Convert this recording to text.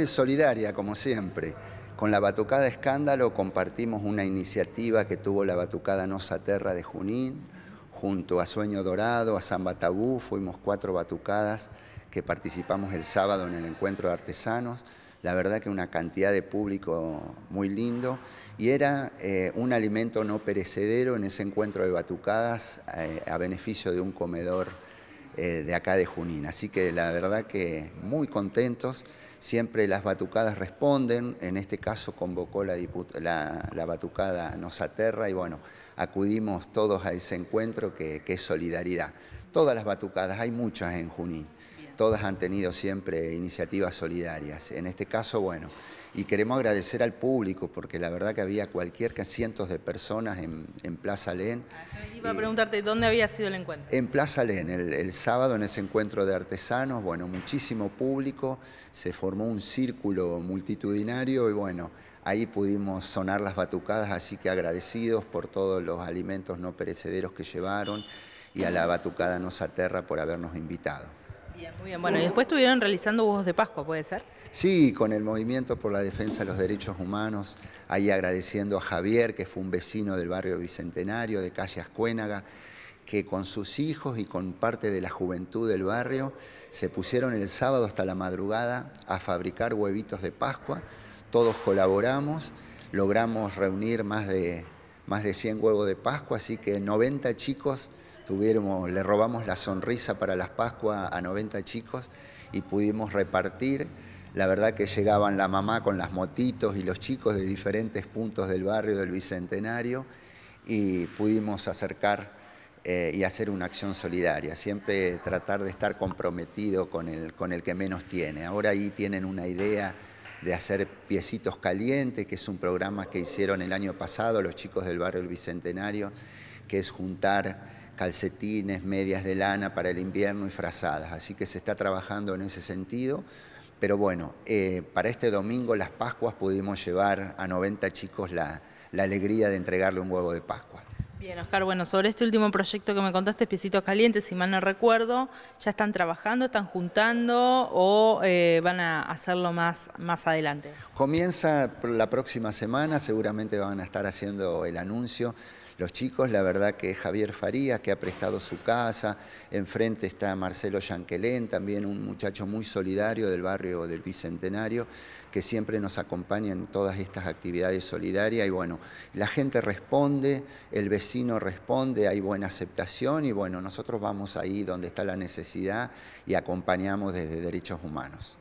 y Solidaria, como siempre. Con la Batucada Escándalo compartimos una iniciativa que tuvo la Batucada Nosa Terra de Junín, junto a Sueño Dorado, a Samba Tabú, fuimos cuatro batucadas que participamos el sábado en el encuentro de artesanos, la verdad que una cantidad de público muy lindo, y era eh, un alimento no perecedero en ese encuentro de batucadas eh, a beneficio de un comedor eh, de acá de Junín. Así que la verdad que muy contentos siempre las batucadas responden, en este caso convocó la, batucada Nos Aterra y bueno, acudimos todos a ese encuentro que, que es solidaridad. Todas las batucadas, hay muchas en Junín todas han tenido siempre iniciativas solidarias. En este caso, bueno, y queremos agradecer al público porque la verdad que había cualquier que cientos de personas en, Plaza Len. Ah, iba a preguntarte dónde había sido el encuentro. En Plaza Len, el, el, sábado en ese encuentro de artesanos, bueno, muchísimo público, se formó un círculo multitudinario y bueno, ahí pudimos sonar las batucadas, así que agradecidos por todos los alimentos no perecederos que llevaron y a la batucada Nos Aterra por habernos invitado. Bien, muy bien. Bueno, y después estuvieron realizando huevos de Pascua, ¿puede ser? Sí, con el Movimiento por la Defensa de los Derechos Humanos, ahí agradeciendo a Javier, que fue un vecino del barrio Bicentenario, de Calle Cuénaga, que con sus hijos y con parte de la juventud del barrio se pusieron el sábado hasta la madrugada a fabricar huevitos de Pascua, todos colaboramos, logramos reunir más de más de 100 huevos de Pascua, así que 90 chicos tuvimos, le robamos la sonrisa para las Pascuas a 90 chicos y pudimos repartir. La verdad que llegaban la mamá con las motitos y los chicos de diferentes puntos del barrio del Bicentenario y pudimos acercar eh, y hacer una acción solidaria. Siempre tratar de estar comprometido con el, con el que menos tiene. Ahora ahí tienen una idea de hacer piecitos calientes, que es un programa que hicieron el año pasado los chicos del barrio El Bicentenario, que es juntar calcetines, medias de lana para el invierno y frazadas. Así que se está trabajando en ese sentido. Pero bueno, eh, para este domingo, las Pascuas, pudimos llevar a 90 chicos la alegría de entregarle un huevo de Pascua. Bien, Oscar, bueno, sobre este último proyecto que me contaste, Piecitos Calientes, si mal no recuerdo, ¿ya están trabajando, están juntando o eh, van a hacerlo más, más adelante? Comienza la próxima semana, seguramente van a estar haciendo el anuncio. Los chicos, la verdad que Javier Farías, que ha prestado su casa, enfrente está Marcelo Yanquelén, también un muchacho muy solidario del barrio del Bicentenario, que siempre nos acompaña en todas estas actividades solidarias. Y bueno, la gente responde, el vecino responde, hay buena aceptación y bueno, nosotros vamos ahí donde está la necesidad y acompañamos desde derechos humanos.